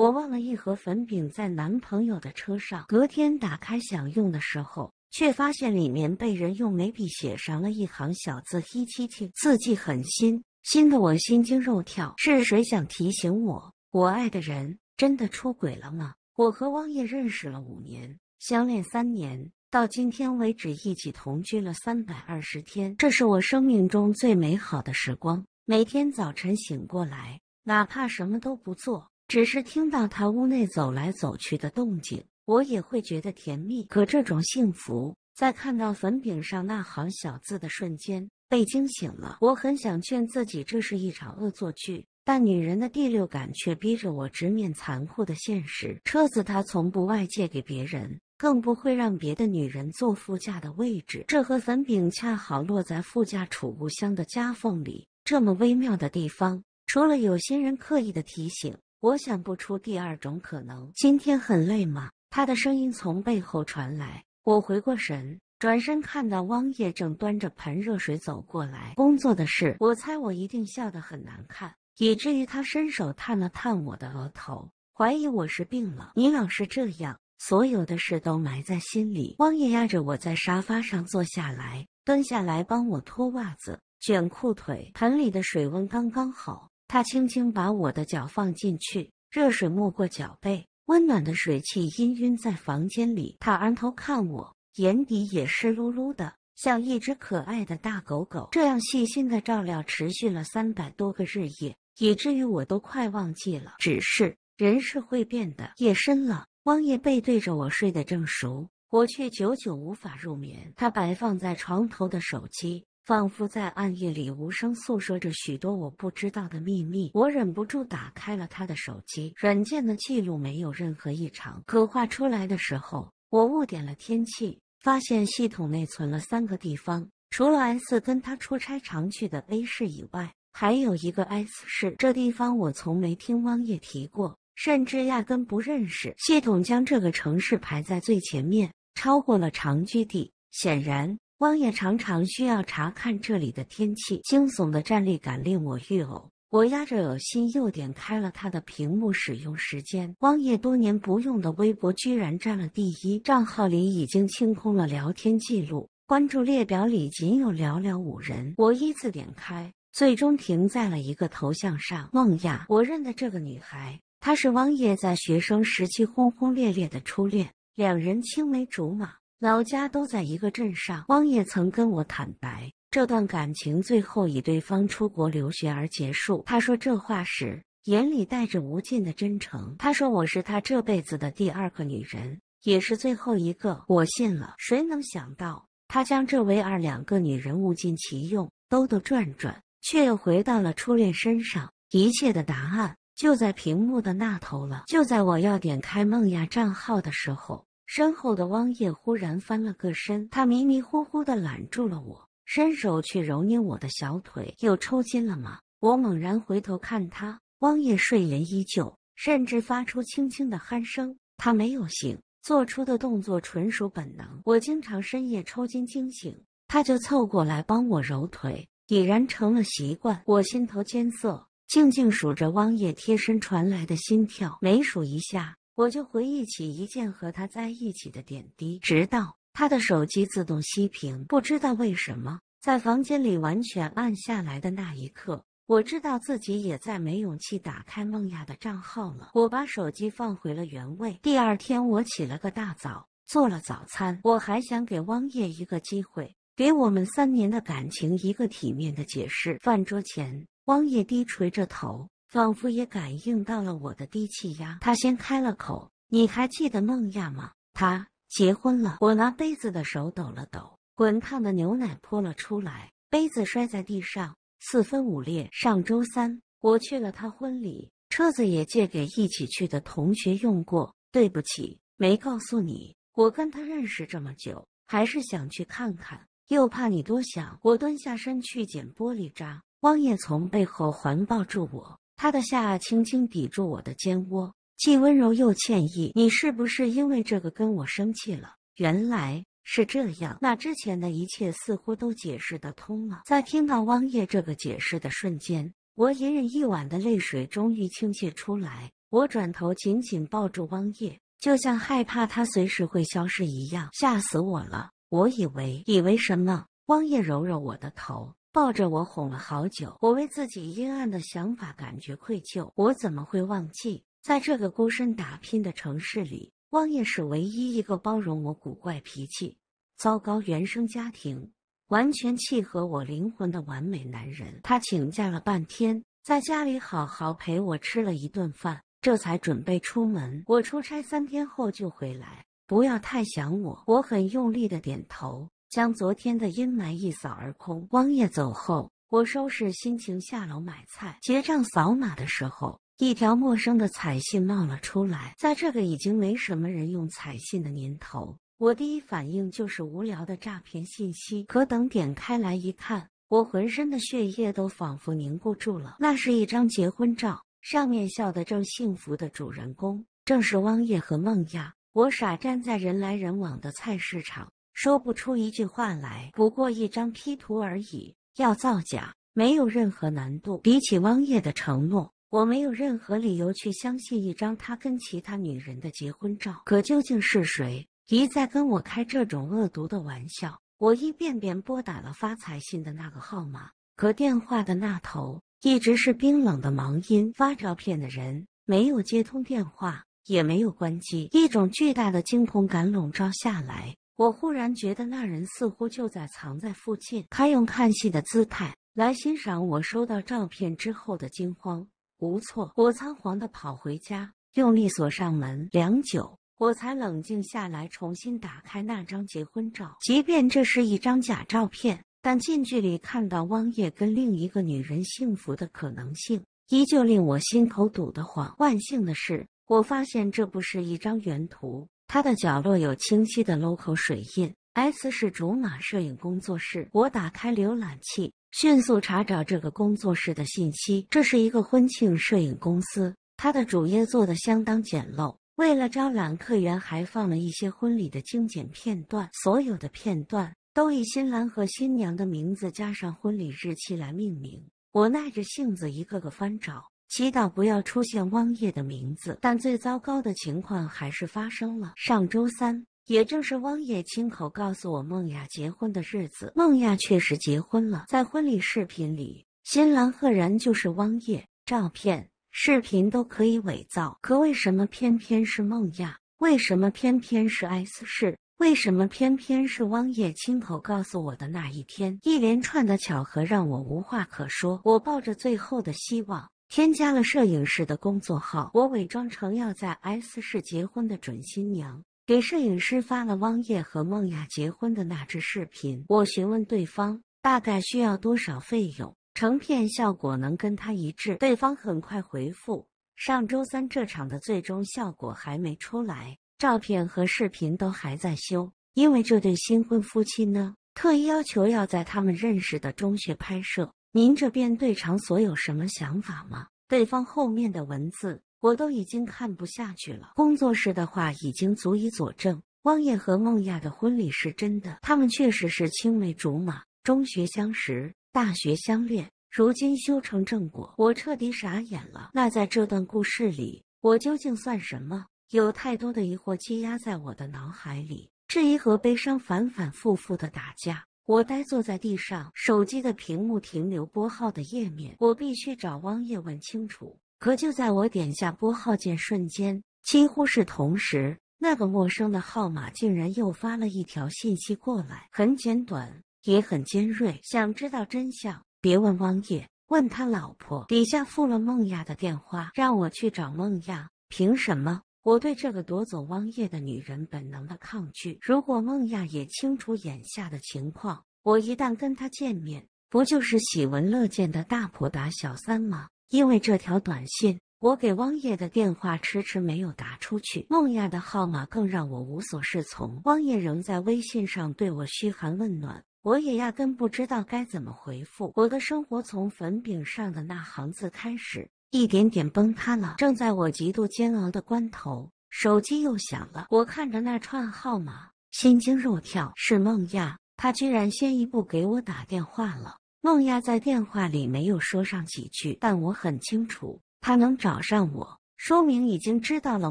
我忘了一盒粉饼在男朋友的车上，隔天打开想用的时候，却发现里面被人用眉笔写上了一行小字一七七”，字迹很新，新的我心惊肉跳。是谁想提醒我，我爱的人真的出轨了吗？我和汪爷认识了五年，相恋三年，到今天为止一起同居了三百二十天，这是我生命中最美好的时光。每天早晨醒过来，哪怕什么都不做。只是听到他屋内走来走去的动静，我也会觉得甜蜜。可这种幸福，在看到粉饼上那行小字的瞬间被惊醒了。我很想劝自己，这是一场恶作剧，但女人的第六感却逼着我直面残酷的现实。车子他从不外借给别人，更不会让别的女人坐副驾的位置。这盒粉饼恰好落在副驾储物箱的夹缝里，这么微妙的地方，除了有心人刻意的提醒。我想不出第二种可能。今天很累吗？他的声音从背后传来。我回过神，转身看到汪业正端着盆热水走过来。工作的事，我猜我一定笑得很难看，以至于他伸手探了探我的额头，怀疑我是病了。你老是这样，所有的事都埋在心里。汪业压着我在沙发上坐下来，蹲下来帮我脱袜子、卷裤腿。盆里的水温刚刚好。他轻轻把我的脚放进去，热水没过脚背，温暖的水汽氤氲在房间里。他昂头看我，眼底也湿漉漉的，像一只可爱的大狗狗。这样细心的照料持续了三百多个日夜，以至于我都快忘记了。只是人是会变的。夜深了，汪爷背对着我睡得正熟，我却久久无法入眠。他摆放在床头的手机。仿佛在暗夜里无声诉说着许多我不知道的秘密，我忍不住打开了他的手机软件的记录，没有任何异常。可画出来的时候，我误点了天气，发现系统内存了三个地方，除了 S 跟他出差常去的 A 市以外，还有一个 S 市。这地方我从没听汪业提过，甚至压根不认识。系统将这个城市排在最前面，超过了常居地，显然。汪业常常需要查看这里的天气。惊悚的站立感令我欲呕。我压着恶心，又点开了他的屏幕使用时间。汪业多年不用的微博居然占了第一，账号里已经清空了聊天记录，关注列表里仅有寥寥五人。我依次点开，最终停在了一个头像上——孟雅。我认得这个女孩，她是汪业在学生时期轰轰烈烈的初恋，两人青梅竹马。老家都在一个镇上。汪爷曾跟我坦白，这段感情最后以对方出国留学而结束。他说这话时，眼里带着无尽的真诚。他说我是他这辈子的第二个女人，也是最后一个。我信了。谁能想到，他将这唯二两个女人物尽其用，兜兜转转，却又回到了初恋身上。一切的答案就在屏幕的那头了。就在我要点开梦雅账号的时候。身后的汪叶忽然翻了个身，他迷迷糊糊的揽住了我，伸手去揉捏我的小腿，又抽筋了吗？我猛然回头看他，汪叶睡颜依旧，甚至发出轻轻的鼾声，他没有醒，做出的动作纯属本能。我经常深夜抽筋惊醒，他就凑过来帮我揉腿，已然成了习惯。我心头艰涩，静静数着汪叶贴身传来的心跳，每数一下。我就回忆起一件和他在一起的点滴，直到他的手机自动熄屏。不知道为什么，在房间里完全暗下来的那一刻，我知道自己也再没勇气打开梦雅的账号了。我把手机放回了原位。第二天，我起了个大早，做了早餐。我还想给汪业一个机会，给我们三年的感情一个体面的解释。饭桌前，汪业低垂着头。仿佛也感应到了我的低气压，他先开了口：“你还记得孟亚吗？他结婚了。”我拿杯子的手抖了抖，滚烫的牛奶泼了出来，杯子摔在地上，四分五裂。上周三我去了他婚礼，车子也借给一起去的同学用过。对不起，没告诉你，我跟他认识这么久，还是想去看看，又怕你多想。我蹲下身去捡玻璃渣，汪业从背后环抱住我。他的下轻轻抵住我的肩窝，既温柔又歉意。你是不是因为这个跟我生气了？原来是这样，那之前的一切似乎都解释得通了。在听到汪业这个解释的瞬间，我隐忍一晚的泪水终于倾泻出来。我转头紧紧抱住汪业，就像害怕他随时会消失一样，吓死我了！我以为，以为什么？汪业揉揉我的头。抱着我哄了好久，我为自己阴暗的想法感觉愧疚。我怎么会忘记，在这个孤身打拼的城市里，汪业是唯一一个包容我古怪脾气、糟糕原生家庭、完全契合我灵魂的完美男人。他请假了半天，在家里好好陪我吃了一顿饭，这才准备出门。我出差三天后就回来，不要太想我。我很用力的点头。将昨天的阴霾一扫而空。汪夜走后，我收拾心情下楼买菜。结账扫码的时候，一条陌生的彩信冒了出来。在这个已经没什么人用彩信的年头，我第一反应就是无聊的诈骗信息。可等点开来一看，我浑身的血液都仿佛凝固住了。那是一张结婚照，上面笑得正幸福的主人公，正是汪夜和孟亚。我傻站在人来人往的菜市场。说不出一句话来，不过一张 P 图而已，要造假没有任何难度。比起汪业的承诺，我没有任何理由去相信一张他跟其他女人的结婚照。可究竟是谁一再跟我开这种恶毒的玩笑？我一遍遍拨打了发彩信的那个号码，可电话的那头一直是冰冷的忙音。发照片的人没有接通电话，也没有关机，一种巨大的惊恐感笼罩下来。我忽然觉得那人似乎就在藏在附近，他用看戏的姿态来欣赏我收到照片之后的惊慌。无错，我仓皇的跑回家，用力锁上门。良久，我才冷静下来，重新打开那张结婚照。即便这是一张假照片，但近距离看到汪业跟另一个女人幸福的可能性，依旧令我心口堵得慌。万幸的是，我发现这不是一张原图。它的角落有清晰的 logo 水印，S 是竹马摄影工作室。我打开浏览器，迅速查找这个工作室的信息。这是一个婚庆摄影公司，它的主页做的相当简陋。为了招揽客源，还放了一些婚礼的精简片段。所有的片段都以新郎和新娘的名字加上婚礼日期来命名。我耐着性子一个个翻找。祈祷不要出现汪业的名字，但最糟糕的情况还是发生了。上周三，也正是汪业亲口告诉我孟雅结婚的日子，孟雅确实结婚了。在婚礼视频里，新郎赫然就是汪业。照片、视频都可以伪造，可为什么偏偏是孟雅？为什么偏偏是 S 市？为什么偏偏是汪业亲口告诉我的那一天？一连串的巧合让我无话可说。我抱着最后的希望。添加了摄影师的工作号，我伪装成要在 S 市结婚的准新娘，给摄影师发了汪叶和孟雅结婚的那支视频。我询问对方大概需要多少费用，成片效果能跟他一致。对方很快回复：上周三这场的最终效果还没出来，照片和视频都还在修，因为这对新婚夫妻呢，特意要求要在他们认识的中学拍摄。您这边对场所有什么想法吗？对方后面的文字我都已经看不下去了。工作室的话已经足以佐证，汪燕和孟亚的婚礼是真的，他们确实是青梅竹马，中学相识，大学相恋，如今修成正果。我彻底傻眼了。那在这段故事里，我究竟算什么？有太多的疑惑积压在我的脑海里，质疑和悲伤反反复复的打架。我呆坐在地上，手机的屏幕停留拨号的页面。我必须找汪叶问清楚。可就在我点下拨号键瞬间，几乎是同时，那个陌生的号码竟然又发了一条信息过来，很简短，也很尖锐。想知道真相，别问汪业，问他老婆。底下附了孟亚的电话，让我去找孟亚。凭什么？我对这个夺走汪叶的女人本能的抗拒。如果孟亚也清楚眼下的情况，我一旦跟他见面，不就是喜闻乐见的大普打小三吗？因为这条短信，我给汪叶的电话迟迟没有打出去。孟亚的号码更让我无所适从。汪叶仍在微信上对我嘘寒问暖，我也压根不知道该怎么回复。我的生活从粉饼上的那行字开始。一点点崩塌了。正在我极度煎熬的关头，手机又响了。我看着那串号码，心惊肉跳。是孟亚，他居然先一步给我打电话了。孟亚在电话里没有说上几句，但我很清楚，他能找上我，说明已经知道了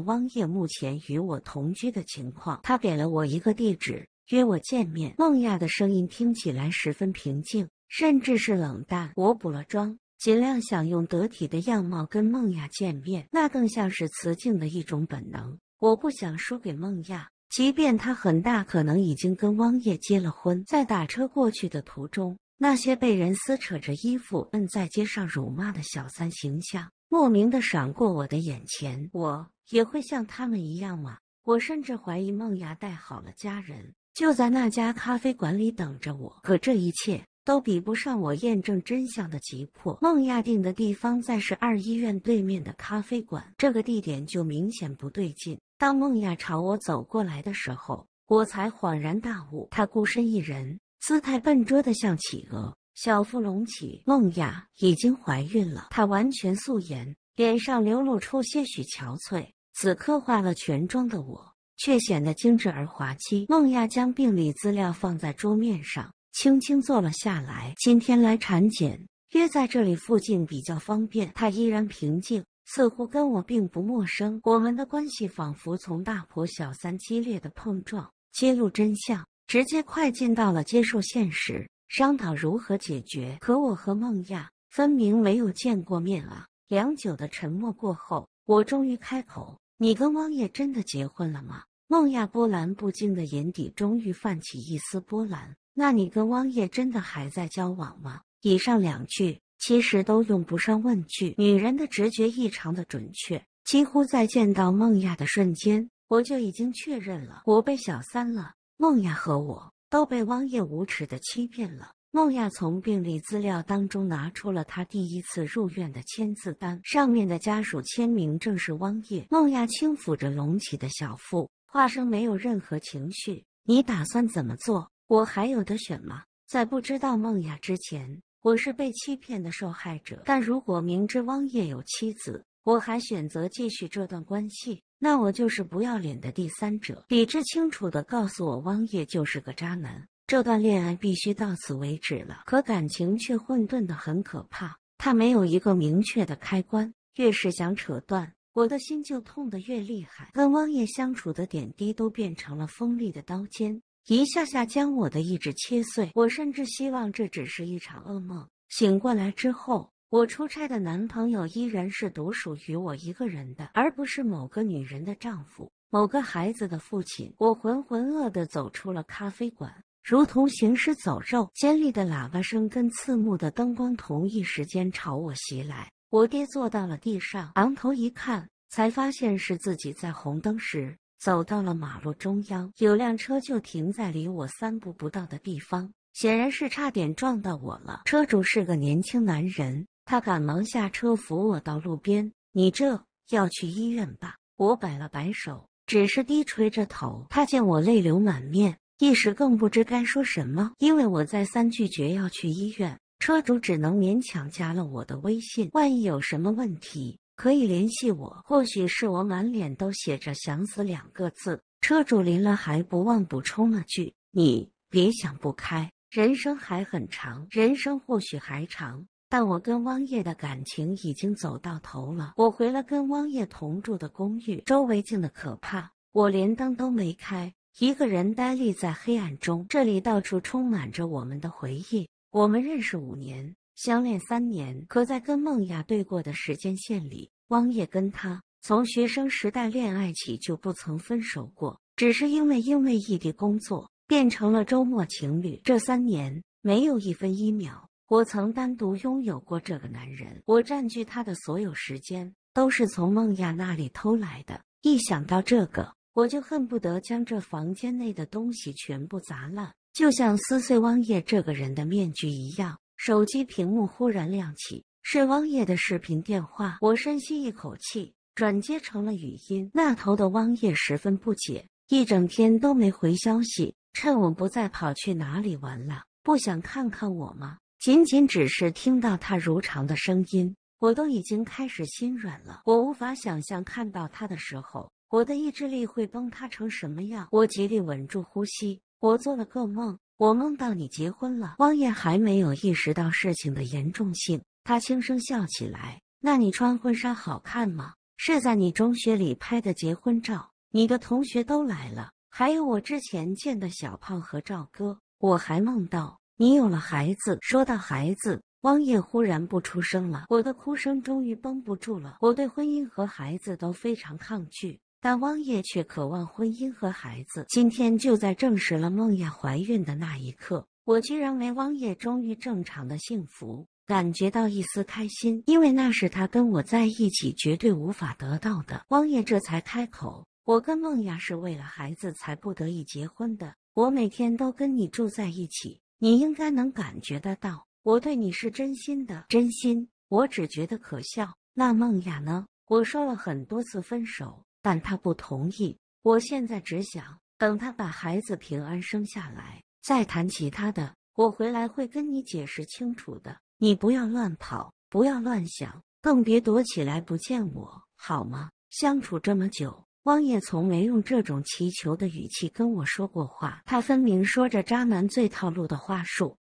汪叶目前与我同居的情况。他给了我一个地址，约我见面。孟亚的声音听起来十分平静，甚至是冷淡。我补了妆。尽量想用得体的样貌跟梦雅见面，那更像是雌竞的一种本能。我不想输给梦雅，即便她很大可能已经跟汪业结了婚。在打车过去的途中，那些被人撕扯着衣服、摁在街上辱骂的小三形象，莫名的闪过我的眼前。我也会像他们一样吗？我甚至怀疑梦雅带好了家人，就在那家咖啡馆里等着我。可这一切。都比不上我验证真相的急迫。孟亚定的地方在是二医院对面的咖啡馆，这个地点就明显不对劲。当孟亚朝我走过来的时候，我才恍然大悟，她孤身一人，姿态笨拙的像企鹅，小腹隆起，孟亚已经怀孕了。她完全素颜，脸上流露出些许憔悴。此刻化了全妆的我，却显得精致而滑稽。孟亚将病理资料放在桌面上。轻轻坐了下来。今天来产检，约在这里附近比较方便。他依然平静，似乎跟我并不陌生。我们的关系仿佛从大婆小三激烈的碰撞，揭露真相，直接快进到了接受现实，商讨如何解决。可我和孟亚分明没有见过面啊！良久的沉默过后，我终于开口：“你跟汪爷真的结婚了吗？”孟亚波澜不惊的眼底终于泛起一丝波澜。那你跟汪业真的还在交往吗？以上两句其实都用不上问句。女人的直觉异常的准确，几乎在见到孟亚的瞬间，我就已经确认了，我被小三了。孟亚和我都被汪业无耻的欺骗了。孟亚从病历资料当中拿出了他第一次入院的签字单，上面的家属签名正是汪业。孟亚轻抚着隆起的小腹，话声没有任何情绪。你打算怎么做？我还有的选吗？在不知道梦雅之前，我是被欺骗的受害者。但如果明知汪夜有妻子，我还选择继续这段关系，那我就是不要脸的第三者。理智清楚的告诉我，汪夜就是个渣男，这段恋爱必须到此为止了。可感情却混沌的很可怕，他没有一个明确的开关，越是想扯断，我的心就痛的越厉害。跟汪夜相处的点滴都变成了锋利的刀尖。一下下将我的意志切碎。我甚至希望这只是一场噩梦。醒过来之后，我出差的男朋友依然是独属于我一个人的，而不是某个女人的丈夫，某个孩子的父亲。我浑浑噩噩走出了咖啡馆，如同行尸走肉。尖利的喇叭声跟刺目的灯光同一时间朝我袭来。我跌坐到了地上，昂头一看，才发现是自己在红灯时。走到了马路中央，有辆车就停在离我三步不到的地方，显然是差点撞到我了。车主是个年轻男人，他赶忙下车扶我到路边：“你这要去医院吧？”我摆了摆手，只是低垂着头。他见我泪流满面，一时更不知该说什么，因为我再三拒绝要去医院，车主只能勉强加了我的微信，万一有什么问题。可以联系我。或许是我满脸都写着“想死”两个字。车主临了还不忘补充了句：“你别想不开，人生还很长，人生或许还长，但我跟汪叶的感情已经走到头了。”我回了跟汪叶同住的公寓，周围静的可怕，我连灯都没开，一个人呆立在黑暗中。这里到处充满着我们的回忆。我们认识五年。相恋三年，可在跟梦雅对过的时间线里，汪业跟他从学生时代恋爱起就不曾分手过，只是因为因为异地工作变成了周末情侣。这三年没有一分一秒，我曾单独拥有过这个男人，我占据他的所有时间都是从梦雅那里偷来的。一想到这个，我就恨不得将这房间内的东西全部砸烂，就像撕碎汪业这个人的面具一样。手机屏幕忽然亮起，是汪爷的视频电话。我深吸一口气，转接成了语音。那头的汪爷十分不解，一整天都没回消息。趁我不在，跑去哪里玩了？不想看看我吗？仅仅只是听到他如常的声音，我都已经开始心软了。我无法想象看到他的时候，我的意志力会崩塌成什么样。我极力稳住呼吸。我做了个梦。我梦到你结婚了，汪燕还没有意识到事情的严重性，她轻声笑起来。那你穿婚纱好看吗？是在你中学里拍的结婚照，你的同学都来了，还有我之前见的小胖和赵哥。我还梦到你有了孩子。说到孩子，汪燕忽然不出声了。我的哭声终于绷不住了，我对婚姻和孩子都非常抗拒。但汪业却渴望婚姻和孩子。今天就在证实了梦雅怀孕的那一刻，我居然为汪业终于正常的幸福感觉到一丝开心，因为那是他跟我在一起绝对无法得到的。汪业这才开口：“我跟梦雅是为了孩子才不得已结婚的。我每天都跟你住在一起，你应该能感觉得到，我对你是真心的。真心，我只觉得可笑。那梦雅呢？我说了很多次分手。”但他不同意。我现在只想等他把孩子平安生下来，再谈其他的。我回来会跟你解释清楚的。你不要乱跑，不要乱想，更别躲起来不见我，好吗？相处这么久，汪野从没用这种祈求的语气跟我说过话。他分明说着渣男最套路的话术，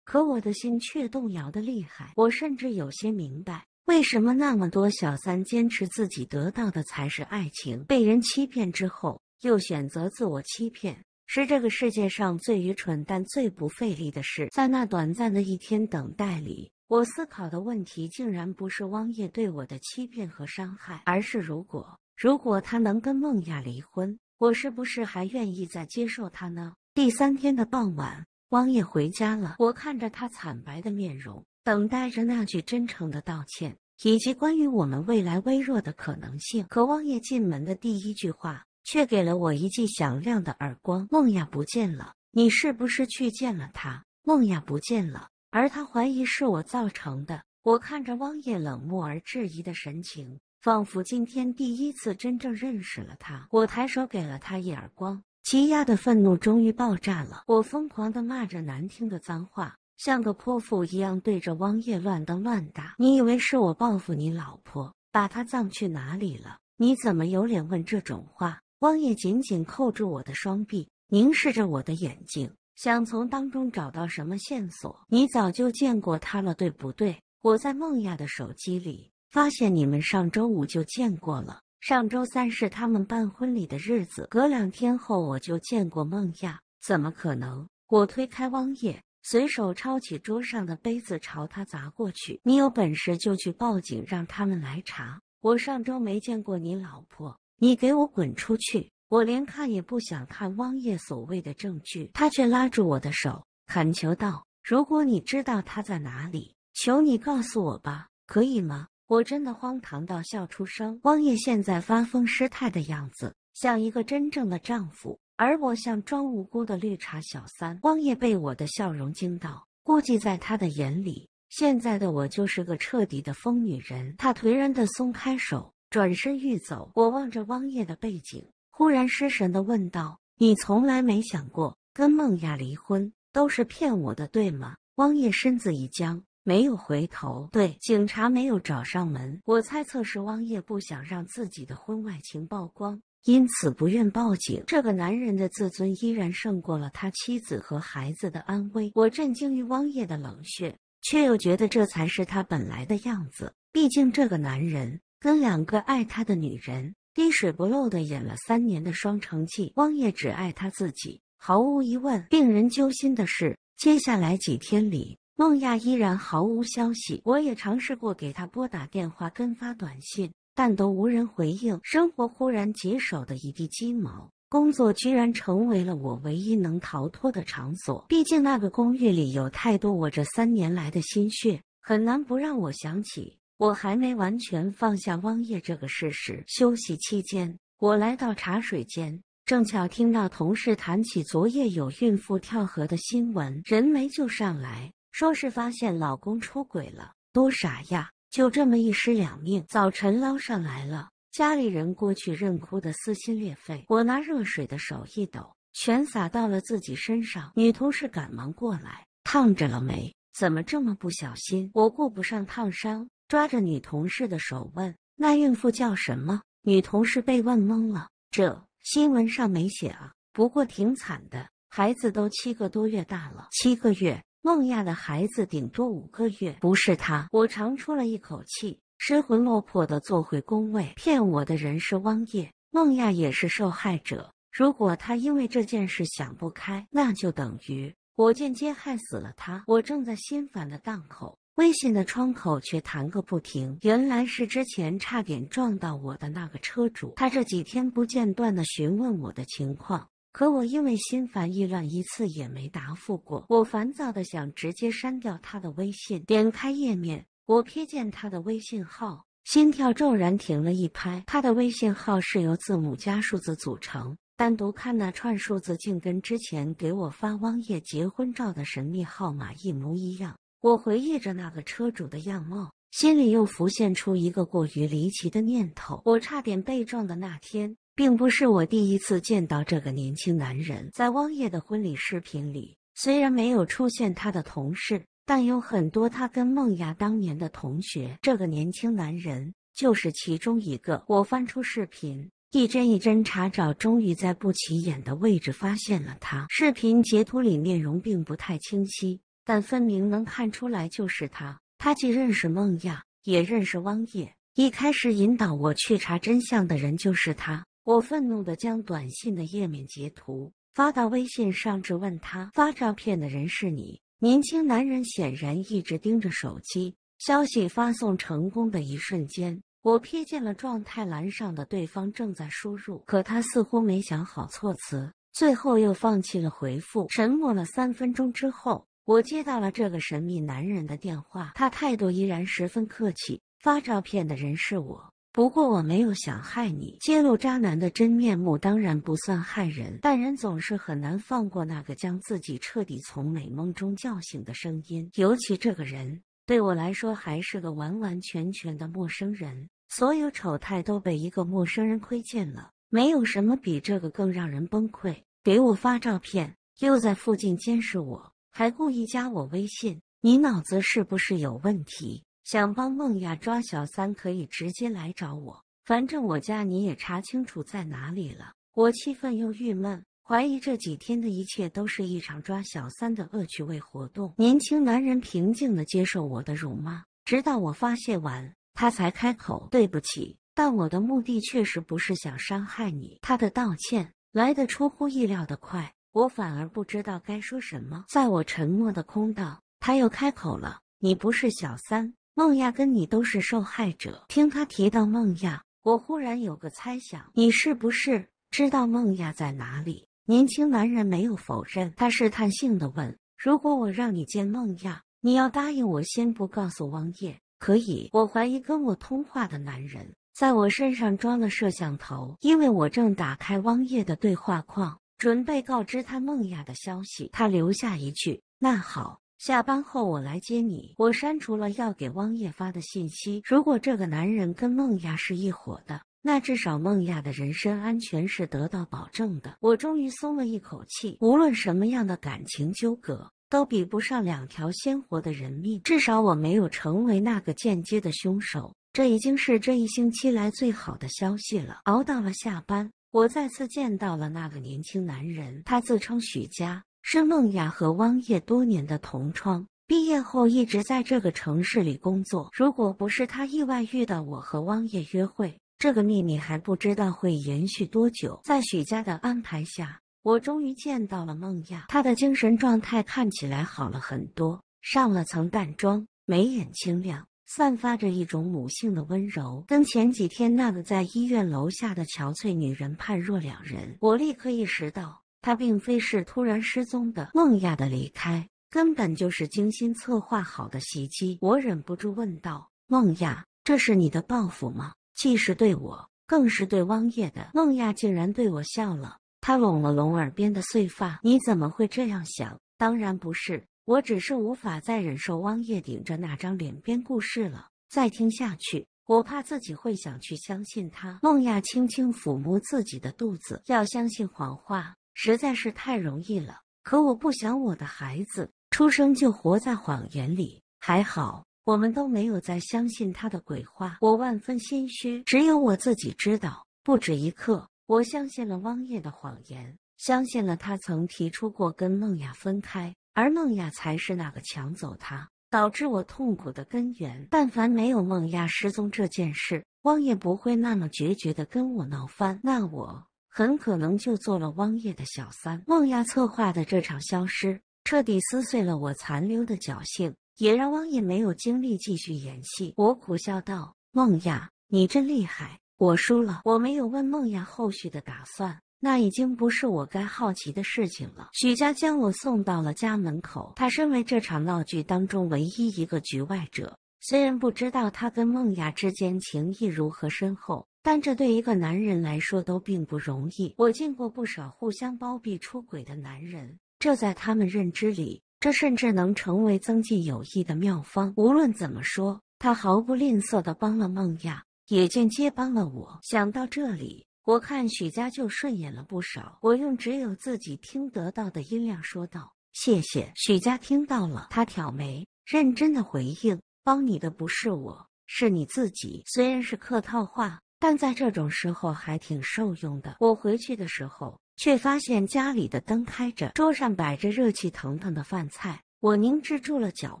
可我的心却动摇的厉害。我甚至有些明白。为什么那么多小三坚持自己得到的才是爱情？被人欺骗之后，又选择自我欺骗，是这个世界上最愚蠢但最不费力的事。在那短暂的一天等待里，我思考的问题竟然不是汪业对我的欺骗和伤害，而是如果，如果他能跟梦雅离婚，我是不是还愿意再接受他呢？第三天的傍晚，汪业回家了，我看着他惨白的面容。等待着那句真诚的道歉，以及关于我们未来微弱的可能性。可汪夜进门的第一句话，却给了我一记响亮的耳光。梦雅不见了，你是不是去见了他？梦雅不见了，而他怀疑是我造成的。我看着汪夜冷漠而质疑的神情，仿佛今天第一次真正认识了他。我抬手给了他一耳光，积压的愤怒终于爆炸了。我疯狂的骂着难听的脏话。像个泼妇一样对着汪叶乱蹬乱打。你以为是我报复你老婆？把她葬去哪里了？你怎么有脸问这种话？汪叶紧紧扣住我的双臂，凝视着我的眼睛，想从当中找到什么线索。你早就见过她了，对不对？我在孟亚的手机里发现你们上周五就见过了。上周三是他们办婚礼的日子，隔两天后我就见过孟亚。怎么可能？我推开汪叶。随手抄起桌上的杯子朝他砸过去。你有本事就去报警，让他们来查。我上周没见过你老婆，你给我滚出去！我连看也不想看汪业所谓的证据。他却拉住我的手，恳求道：“如果你知道她在哪里，求你告诉我吧，可以吗？”我真的荒唐到笑出声。汪业现在发疯失态的样子，像一个真正的丈夫。而我像装无辜的绿茶小三，汪业被我的笑容惊到，估计在他的眼里，现在的我就是个彻底的疯女人。他颓然的松开手，转身欲走。我望着汪业的背景，忽然失神的问道：“你从来没想过跟梦雅离婚，都是骗我的，对吗？”汪业身子一僵，没有回头。对，警察没有找上门，我猜测是汪业不想让自己的婚外情曝光。因此不愿报警。这个男人的自尊依然胜过了他妻子和孩子的安危。我震惊于汪业的冷血，却又觉得这才是他本来的样子。毕竟这个男人跟两个爱他的女人滴水不漏的演了三年的双城记。汪业只爱他自己。毫无疑问，令人揪心的是，接下来几天里，孟亚依然毫无消息。我也尝试过给他拨打电话跟发短信。但都无人回应，生活忽然棘手的一地鸡毛，工作居然成为了我唯一能逃脱的场所。毕竟那个公寓里有太多我这三年来的心血，很难不让我想起我还没完全放下汪叶这个事实。休息期间，我来到茶水间，正巧听到同事谈起昨夜有孕妇跳河的新闻，人没救上来，说是发现老公出轨了，多傻呀！就这么一尸两命，早晨捞上来了，家里人过去认哭的撕心裂肺。我拿热水的手一抖，全洒到了自己身上。女同事赶忙过来，烫着了没？怎么这么不小心？我顾不上烫伤，抓着女同事的手问：“那孕妇叫什么？”女同事被问懵了，这新闻上没写啊？不过挺惨的，孩子都七个多月大了，七个月。孟亚的孩子顶多五个月，不是他。我长出了一口气，失魂落魄的坐回工位。骗我的人是汪业，孟亚也是受害者。如果他因为这件事想不开，那就等于我间接害死了他。我正在心烦的档口，微信的窗口却弹个不停。原来是之前差点撞到我的那个车主，他这几天不间断的询问我的情况。可我因为心烦意乱，一次也没答复过。我烦躁的想直接删掉他的微信。点开页面，我瞥见他的微信号，心跳骤然停了一拍。他的微信号是由字母加数字组成，单独看那串数字，竟跟之前给我发汪叶结婚照的神秘号码一模一样。我回忆着那个车主的样貌，心里又浮现出一个过于离奇的念头：我差点被撞的那天。并不是我第一次见到这个年轻男人，在汪烨的婚礼视频里，虽然没有出现他的同事，但有很多他跟梦雅当年的同学。这个年轻男人就是其中一个。我翻出视频，一帧一帧查找，终于在不起眼的位置发现了他。视频截图里面容并不太清晰，但分明能看出来就是他。他既认识梦雅，也认识汪烨。一开始引导我去查真相的人就是他。我愤怒地将短信的页面截图发到微信上，质问他：“发照片的人是你？”年轻男人显然一直盯着手机。消息发送成功的一瞬间，我瞥见了状态栏上的对方正在输入，可他似乎没想好措辞，最后又放弃了回复。沉默了三分钟之后，我接到了这个神秘男人的电话，他态度依然十分客气：“发照片的人是我。”不过我没有想害你，揭露渣男的真面目当然不算害人，但人总是很难放过那个将自己彻底从美梦中叫醒的声音，尤其这个人对我来说还是个完完全全的陌生人，所有丑态都被一个陌生人窥见了，没有什么比这个更让人崩溃。给我发照片，又在附近监视我，还故意加我微信，你脑子是不是有问题？想帮孟雅抓小三，可以直接来找我。反正我家你也查清楚在哪里了。我气愤又郁闷，怀疑这几天的一切都是一场抓小三的恶趣味活动。年轻男人平静的接受我的辱骂，直到我发泄完，他才开口：“对不起，但我的目的确实不是想伤害你。”他的道歉来得出乎意料的快，我反而不知道该说什么。在我沉默的空档，他又开口了：“你不是小三。”孟亚跟你都是受害者。听他提到孟亚，我忽然有个猜想：你是不是知道孟亚在哪里？年轻男人没有否认，他试探性的问：“如果我让你见孟亚，你要答应我先不告诉汪业，可以？”我怀疑跟我通话的男人在我身上装了摄像头，因为我正打开汪业的对话框，准备告知他孟亚的消息。他留下一句：“那好。”下班后我来接你。我删除了要给汪业发的信息。如果这个男人跟孟雅是一伙的，那至少孟雅的人身安全是得到保证的。我终于松了一口气。无论什么样的感情纠葛，都比不上两条鲜活的人命。至少我没有成为那个间接的凶手。这已经是这一星期来最好的消息了。熬到了下班，我再次见到了那个年轻男人。他自称许家。是孟雅和汪叶多年的同窗，毕业后一直在这个城市里工作。如果不是他意外遇到我和汪叶约会，这个秘密还不知道会延续多久。在许家的安排下，我终于见到了孟雅。她的精神状态看起来好了很多，上了层淡妆，眉眼清亮，散发着一种母性的温柔，跟前几天那个在医院楼下的憔悴女人判若两人。我立刻意识到。他并非是突然失踪的，孟亚的离开根本就是精心策划好的袭击。我忍不住问道：“孟亚，这是你的报复吗？既是对我，更是对汪业的。”孟亚竟然对我笑了，他拢了拢耳边的碎发：“你怎么会这样想？当然不是，我只是无法再忍受汪业顶着那张脸编故事了。再听下去，我怕自己会想去相信他。”孟亚轻轻抚摸自己的肚子，要相信谎话。实在是太容易了，可我不想我的孩子出生就活在谎言里。还好，我们都没有再相信他的鬼话。我万分心虚，只有我自己知道，不止一刻，我相信了汪业的谎言，相信了他曾提出过跟梦雅分开，而梦雅才是那个抢走他导致我痛苦的根源。但凡没有梦雅失踪这件事，汪业不会那么决绝的跟我闹翻。那我。很可能就做了汪业的小三。梦亚策划的这场消失，彻底撕碎了我残留的侥幸，也让汪业没有精力继续演戏。我苦笑道：“梦亚，你真厉害，我输了。”我没有问梦亚后续的打算，那已经不是我该好奇的事情了。许家将我送到了家门口，他身为这场闹剧当中唯一一个局外者，虽然不知道他跟梦亚之间情谊如何深厚。但这对一个男人来说都并不容易。我见过不少互相包庇出轨的男人，这在他们认知里，这甚至能成为增进友谊的妙方。无论怎么说，他毫不吝啬地帮了孟雅，也间接帮了我。想到这里，我看许家就顺眼了不少。我用只有自己听得到的音量说道：“谢谢。”许家听到了，他挑眉，认真地回应：“帮你的不是我，是你自己。”虽然是客套话。但在这种时候还挺受用的。我回去的时候，却发现家里的灯开着，桌上摆着热气腾腾的饭菜。我凝滞住了脚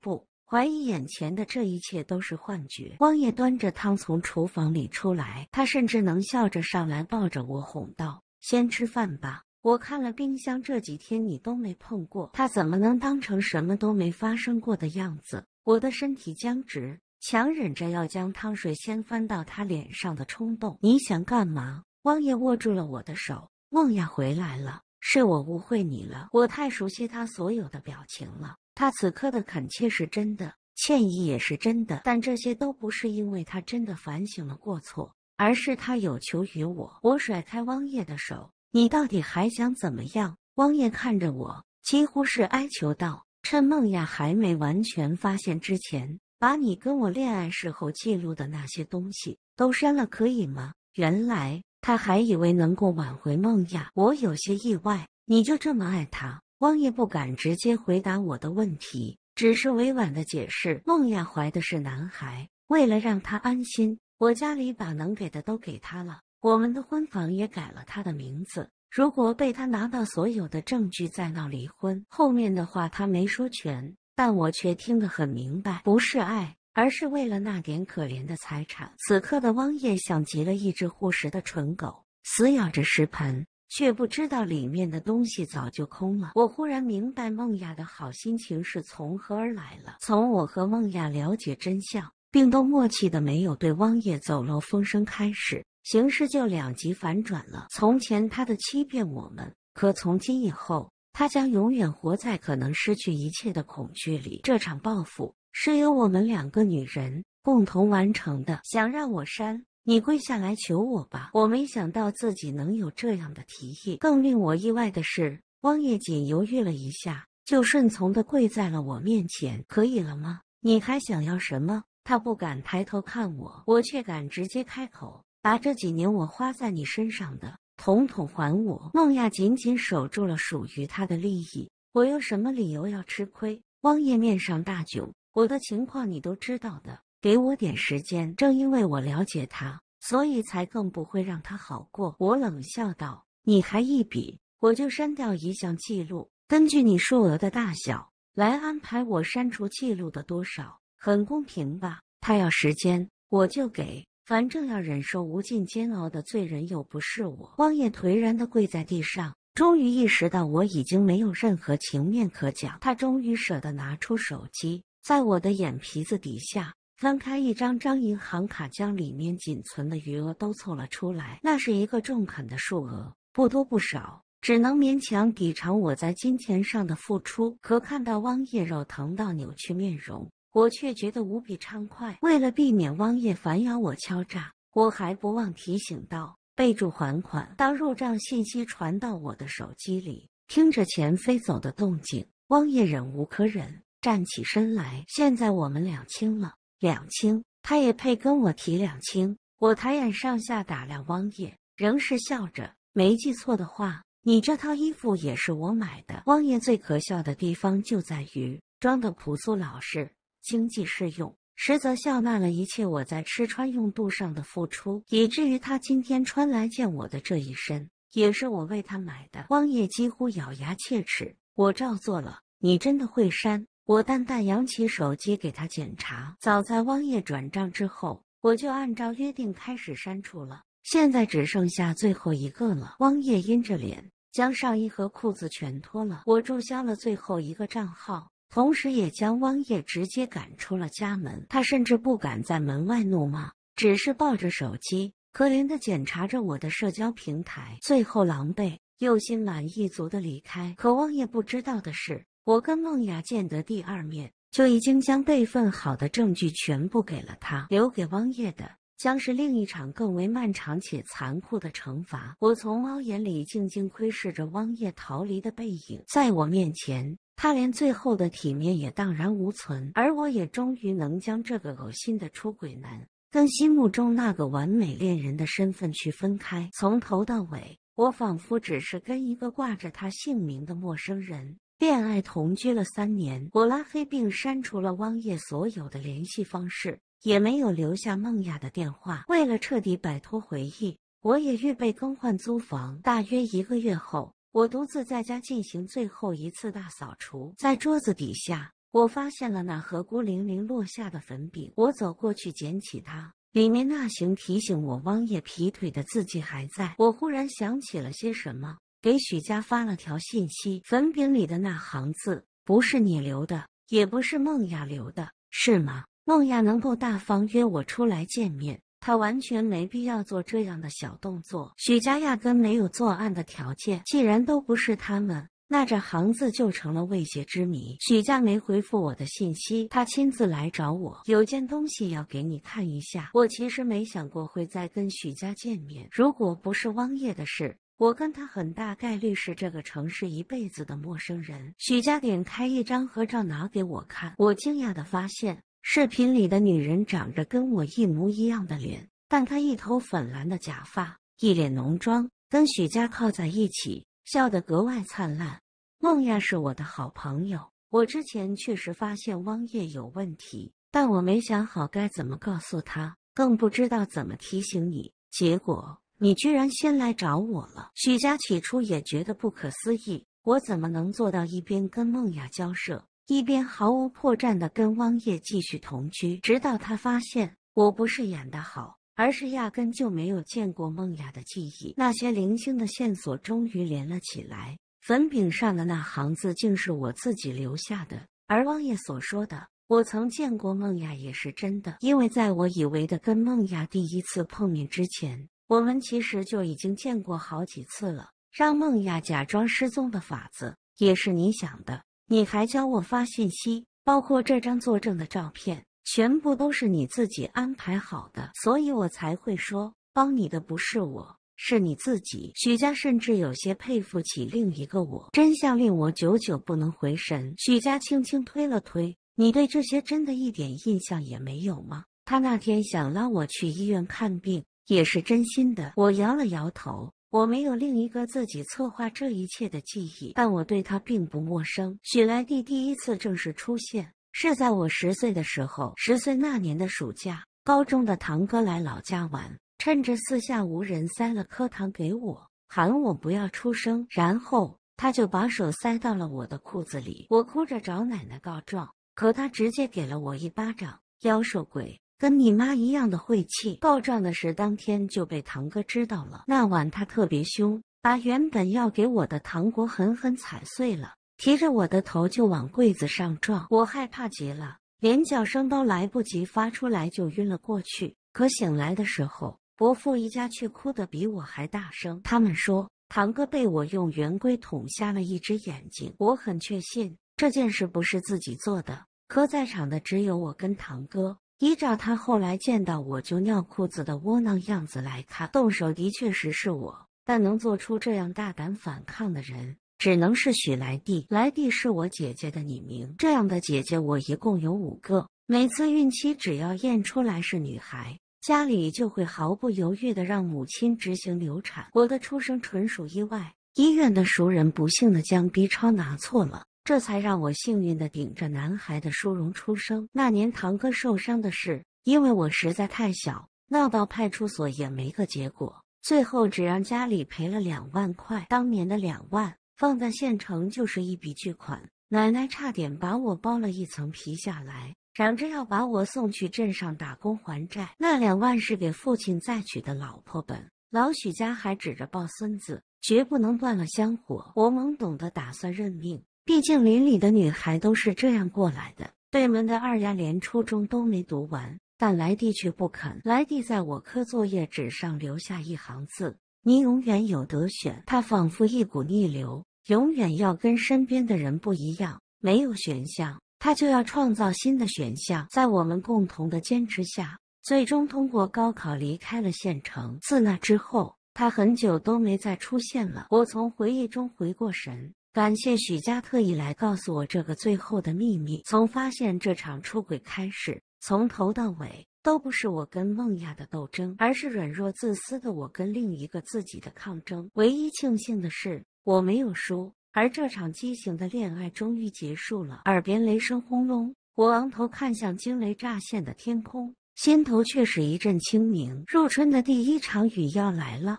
步，怀疑眼前的这一切都是幻觉。汪爷端着汤从厨房里出来，他甚至能笑着上来抱着我哄道：“先吃饭吧。”我看了冰箱，这几天你都没碰过，他怎么能当成什么都没发生过的样子？我的身体僵直。强忍着要将汤水掀翻到他脸上的冲动，你想干嘛？汪爷握住了我的手。梦雅回来了，是我误会你了。我太熟悉他所有的表情了，他此刻的恳切是真的，歉意也是真的，但这些都不是因为他真的反省了过错，而是他有求于我。我甩开汪爷的手，你到底还想怎么样？汪爷看着我，几乎是哀求道：“趁梦雅还没完全发现之前。”把你跟我恋爱时候记录的那些东西都删了，可以吗？原来他还以为能够挽回梦雅，我有些意外。你就这么爱他？汪业不敢直接回答我的问题，只是委婉的解释，梦雅怀的是男孩。为了让他安心，我家里把能给的都给他了，我们的婚房也改了他的名字。如果被他拿到所有的证据再闹离婚，后面的话他没说全。但我却听得很明白，不是爱，而是为了那点可怜的财产。此刻的汪业像极了一只护食的蠢狗，死咬着食盆，却不知道里面的东西早就空了。我忽然明白孟雅的好心情是从何而来了。从我和孟雅了解真相，并都默契的没有对汪业走漏风声开始，形势就两极反转了。从前他的欺骗我们，可从今以后。她将永远活在可能失去一切的恐惧里。这场报复是由我们两个女人共同完成的。想让我删？你跪下来求我吧。我没想到自己能有这样的提议。更令我意外的是，汪叶锦犹豫了一下，就顺从的跪在了我面前。可以了吗？你还想要什么？她不敢抬头看我，我却敢直接开口。把这几年我花在你身上的。统统还我！孟亚紧紧守住了属于他的利益，我有什么理由要吃亏？汪爷面上大窘，我的情况你都知道的，给我点时间。正因为我了解他，所以才更不会让他好过。我冷笑道：“你还一笔，我就删掉一项记录。根据你数额的大小来安排我删除记录的多少，很公平吧？”他要时间，我就给。反正要忍受无尽煎熬的罪人又不是我，汪业颓然的跪在地上，终于意识到我已经没有任何情面可讲。他终于舍得拿出手机，在我的眼皮子底下翻开一张张银行卡，将里面仅存的余额都凑了出来。那是一个中肯的数额，不多不少，只能勉强抵偿我在金钱上的付出。可看到汪业肉疼到扭曲面容。我却觉得无比畅快。为了避免汪业反咬我敲诈，我还不忘提醒道：“备注还款。”当入账信息传到我的手机里，听着钱飞走的动静，汪业忍无可忍，站起身来。现在我们两清了，两清，他也配跟我提两清？我抬眼上下打量汪业，仍是笑着。没记错的话，你这套衣服也是我买的。汪业最可笑的地方就在于装的朴素老实。经济适用，实则笑纳了一切我在吃穿用度上的付出，以至于他今天穿来见我的这一身也是我为他买的。汪业几乎咬牙切齿，我照做了。你真的会删？我淡淡扬起手机给他检查。早在汪业转账之后，我就按照约定开始删除了，现在只剩下最后一个了。汪业阴着脸将上衣和裤子全脱了。我注销了最后一个账号。同时，也将汪业直接赶出了家门。他甚至不敢在门外怒骂，只是抱着手机，可怜的检查着我的社交平台，最后狼狈又心满意足的离开。可汪业不知道的是，我跟孟雅见得第二面，就已经将备份好的证据全部给了他。留给汪业的，将是另一场更为漫长且残酷的惩罚。我从猫眼里静静窥视着汪业逃离的背影，在我面前。他连最后的体面也荡然无存，而我也终于能将这个恶心的出轨男跟心目中那个完美恋人的身份区分开。从头到尾，我仿佛只是跟一个挂着他姓名的陌生人恋爱同居了三年。我拉黑并删除了汪业所有的联系方式，也没有留下孟雅的电话。为了彻底摆脱回忆，我也预备更换租房。大约一个月后。我独自在家进行最后一次大扫除，在桌子底下，我发现了那盒孤零零落下的粉饼。我走过去捡起它，里面那行提醒我汪夜劈腿的字迹还在。我忽然想起了些什么，给许家发了条信息：粉饼里的那行字，不是你留的，也不是梦雅留的，是吗？梦雅能够大方约我出来见面？他完全没必要做这样的小动作，许家压根没有作案的条件。既然都不是他们，那这行字就成了未解之谜。许家没回复我的信息，他亲自来找我，有件东西要给你看一下。我其实没想过会再跟许家见面，如果不是汪业的事，我跟他很大概率是这个城市一辈子的陌生人。许家点开一张合照拿给我看，我惊讶的发现。视频里的女人长着跟我一模一样的脸，但她一头粉蓝的假发，一脸浓妆，跟许佳靠在一起，笑得格外灿烂。孟雅是我的好朋友，我之前确实发现汪叶有问题，但我没想好该怎么告诉他，更不知道怎么提醒你。结果你居然先来找我了。许佳起初也觉得不可思议，我怎么能做到一边跟孟雅交涉？一边毫无破绽的跟汪业继续同居，直到他发现我不是演的好，而是压根就没有见过梦雅的记忆。那些零星的线索终于连了起来，粉饼上的那行字竟是我自己留下的，而汪业所说的“我曾见过梦雅”也是真的，因为在我以为的跟梦雅第一次碰面之前，我们其实就已经见过好几次了。让梦雅假装失踪的法子也是你想的。你还教我发信息，包括这张作证的照片，全部都是你自己安排好的，所以我才会说帮你的不是我是你自己。许家甚至有些佩服起另一个我，真相令我久久不能回神。许家轻轻推了推你，对这些真的一点印象也没有吗？他那天想拉我去医院看病，也是真心的。我摇了摇头。我没有另一个自己策划这一切的记忆，但我对他并不陌生。许莱蒂第一次正式出现是在我十岁的时候。十岁那年的暑假，高中的堂哥来老家玩，趁着四下无人，塞了颗糖给我，喊我不要出声，然后他就把手塞到了我的裤子里。我哭着找奶奶告状，可他直接给了我一巴掌，妖兽鬼。跟你妈一样的晦气！告状的事当天就被堂哥知道了。那晚他特别凶，把原本要给我的糖果狠狠踩碎了，提着我的头就往柜子上撞。我害怕极了，连叫声都来不及发出来就晕了过去。可醒来的时候，伯父一家却哭得比我还大声。他们说堂哥被我用圆规捅瞎了一只眼睛。我很确信这件事不是自己做的，可在场的只有我跟堂哥。依照他后来见到我就尿裤子的窝囊样子来看，动手的确实是我，但能做出这样大胆反抗的人，只能是许来娣。来娣是我姐姐的女名。这样的姐姐我一共有五个，每次孕期只要验出来是女孩，家里就会毫不犹豫的让母亲执行流产。我的出生纯属意外，医院的熟人不幸的将 B 超拿错了。这才让我幸运的顶着男孩的殊荣出生。那年堂哥受伤的事，因为我实在太小，闹到派出所也没个结果，最后只让家里赔了两万块。当年的两万放在县城就是一笔巨款，奶奶差点把我剥了一层皮下来，嚷着要把我送去镇上打工还债。那两万是给父亲再娶的老婆本，老许家还指着抱孙子，绝不能断了香火。我懵懂的打算认命。毕竟，邻里的女孩都是这样过来的。对门的二丫连初中都没读完，但莱蒂却不肯。莱蒂在我课作业纸上留下一行字：“你永远有得选。”他仿佛一股逆流，永远要跟身边的人不一样。没有选项，他就要创造新的选项。在我们共同的坚持下，最终通过高考离开了县城。自那之后，他很久都没再出现了。我从回忆中回过神。感谢许家特意来告诉我这个最后的秘密。从发现这场出轨开始，从头到尾都不是我跟梦雅的斗争，而是软弱自私的我跟另一个自己的抗争。唯一庆幸的是，我没有输，而这场畸形的恋爱终于结束了。耳边雷声轰隆，我昂头看向惊雷乍现的天空，心头却是一阵清明。入春的第一场雨要来了。